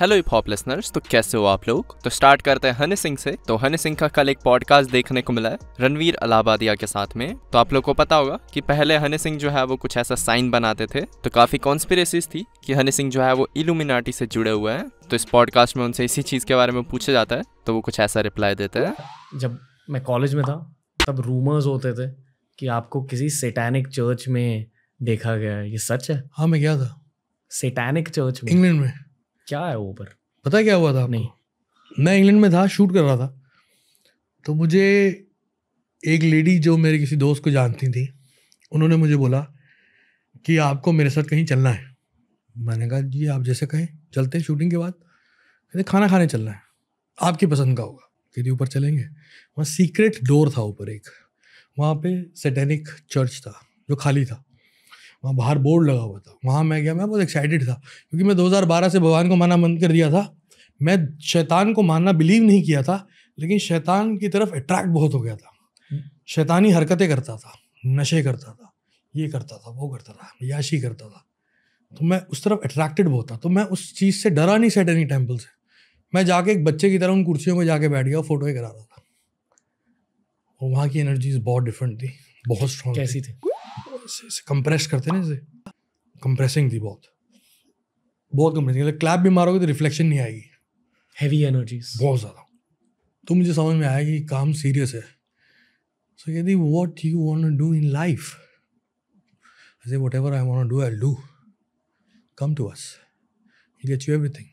Hello hip hop listeners तो कैसे हो आप लोग तो स्टार्ट करते हैं हनी सिंह से तो हनी सिंह का कल एक पॉडकास्ट देखने को मिला है रणवीर अलाबादिया के साथ में तो आप लोग को पता होगा कि पहले हनी सिंह जो है वो कुछ ऐसा साइन बनाते थे तो काफी कॉन्स्पिरेसीज थी कि हनी सिंह जो है वो इलुमिनाटी से जुड़े हुए हैं तो इस पॉडकास्ट में उनसे इसी चीज के बारे में पूछा जाता है तो वो कुछ ऐसा रिप्लाई देते हैं जब मैं कॉलेज में था तब रूमर्स होते थे कि आपको किसी सेटैनिक चर्च में देखा गया ये सच है हाँ मैं गया था सेटैनिक चर्च में इंग्लैंड में क्या है वो पर पता क्या हुआ था नहीं मैं इंग्लैंड में था शूट कर रहा था तो मुझे एक लेडी जो मेरे किसी दोस्त को जानती थी उन्होंने मुझे बोला कि आपको मेरे साथ कहीं चलना है मैंने कहा जी आप जैसे कहें चलते हैं शूटिंग के बाद कहते खाना खाने चलना है आपकी पसंद का होगा कहते ऊपर चलेंगे वहाँ सीक्रेट डोर था ऊपर एक वहाँ पे सेटेनिक चर्च था जो खाली था वहाँ बाहर बोर्ड लगा हुआ था वहाँ मैं गया मैं बहुत एक्साइटेड था क्योंकि मैं 2012 से भगवान को मानना बंद कर दिया था मैं शैतान को मानना बिलीव नहीं किया था लेकिन शैतान की तरफ अट्रैक्ट बहुत हो गया था हम्म। शैतानी हरकतें करता था नशे करता था ये करता था वो करता था याशी करता था तो मैं उस तरफ अट्रैक्टेड बहुत था तो मैं उस चीज़ से डरा नहीं सैटनी टेम्पल से मैं जाके एक बच्चे की तरह उन कुर्सियों में जाके बैठ गया फोटो ही करा रहा था और वहाँ की एनर्जीज बहुत डिफरेंट थी बहुत स्ट्रॉन्ग कैसी थी कंप्रेस करते ना इसे कंप्रेसिंग थी बहुत बहुत कंप्रेसिंग क्लैप भी मारोगे तो रिफ्लेक्शन नहीं आएगी हैवी एनर्जी बहुत ज़्यादा तो मुझे समझ में आया कि काम सीरियस है सो यदि what you want do in life ऐसे whatever I want do I do come to us. Get you everything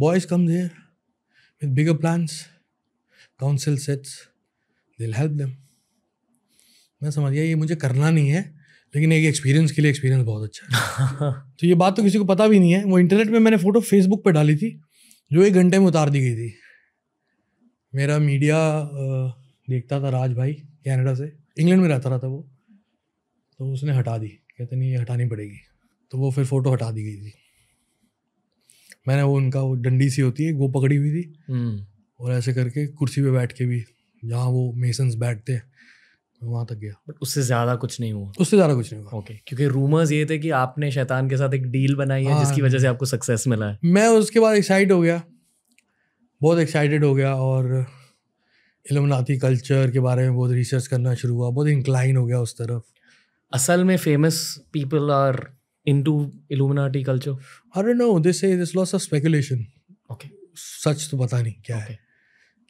boys come there with bigger plans council sets दिल हेल्प दैम मैं समझ गया ये मुझे करना नहीं है लेकिन एक एक्सपीरियंस के लिए एक्सपीरियंस बहुत अच्छा है तो ये बात तो किसी को पता भी नहीं है वो इंटरनेट में मैंने फ़ोटो फेसबुक पर डाली थी जो एक घंटे में उतार दी गई थी मेरा मीडिया देखता था राज भाई कनाडा से इंग्लैंड में रहता रहा था वो तो उसने हटा दी कहते नहीं ये हटानी पड़ेगी तो वो फिर फ़ोटो हटा दी गई थी मैंने वो उनका वो डंडी सी होती है वो पकड़ी हुई थी हम्म। और ऐसे करके कुर्सी पे बैठ के भी जहाँ वो मेसन्स बैठते हैं वहाँ तक गया बट उससे ज़्यादा कुछ नहीं हुआ उससे ज़्यादा कुछ नहीं हुआ ओके okay. क्योंकि रूमर्स ये थे कि आपने शैतान के साथ एक डील बनाई है हाँ। जिसकी वजह से आपको सक्सेस मिला है मैं उसके बाद एक्साइट हो गया बहुत एक्साइटेड हो गया और इलमनाती कल्चर के बारे में बहुत रिसर्च करना शुरू हुआ बहुत इंक्लाइन हो गया उस तरफ असल में famous people are to illuminati culture or no this this loss of speculation okay सच तो पता नहीं क्या okay. है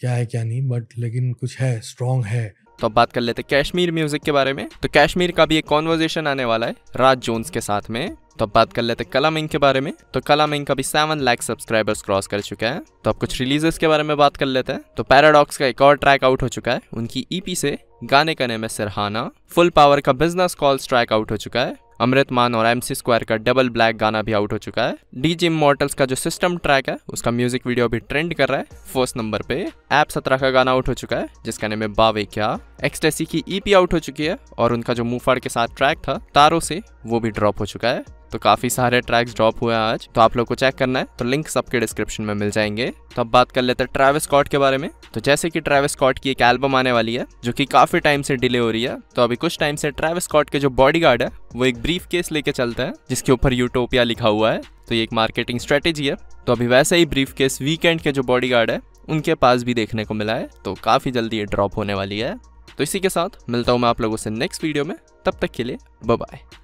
क्या है क्या नहीं बट लेकिन कुछ है स्ट्रॉन्ग है तो अब बात कर लेते कश्मीर म्यूजिक के बारे में तो कश्मीर का भी एक कॉन्वर्जेशन आने वाला है राज जोन्स के साथ में तो अब बात कर लेते कला मिंग के बारे में तो मिंग का भी सेवन लाख सब्सक्राइबर्स क्रॉस कर चुका है तो अब कुछ रिलीजेस के बारे में बात कर लेते हैं तो पैराडॉक्स का एक और ट्रैक आउट हो चुका है उनकी ईपी e से गाने का नेम है सिरहाना फुल पावर का बिजनेस कॉल्स ट्रैक आउट हो चुका है अमृत मान और एमसी स्क्वायर का डबल ब्लैक गाना भी आउट हो चुका है डी जिम मॉडल्स का जो सिस्टम ट्रैक है उसका म्यूजिक वीडियो भी ट्रेंड कर रहा है फर्स्ट नंबर पे एप सत्रह का गाना आउट हो चुका है जिसका नेम है बावे क्या एक्सटेसी की ईपी e आउट हो चुकी है और उनका जो मुंहफड़ के साथ ट्रैक था तारो से वो भी ड्रॉप हो चुका है तो काफी सारे ट्रैक्स ड्रॉप हुए हैं आज तो आप लोग को चेक करना है तो लिंक सबके डिस्क्रिप्शन में मिल जाएंगे तो अब बात कर लेते हैं ट्रेविस स्कॉट के बारे में तो जैसे कि ट्रेविस स्कॉट की एक एल्बम आने वाली है जो कि काफी टाइम से डिले हो रही है तो अभी कुछ टाइम से ट्रेविस स्कॉट के जो बॉडी है वो एक ब्रीफ केस लेके चलता है जिसके ऊपर यूटोपिया लिखा हुआ है तो ये एक मार्केटिंग स्ट्रेटेजी है तो अभी वैसे ही ब्रीफ केस वीकेंड के जो बॉडी है उनके पास भी देखने को मिला है तो काफी जल्दी ये ड्रॉप होने वाली है तो इसी के साथ मिलता हूँ मैं आप लोगों से नेक्स्ट वीडियो में तब तक के लिए बाय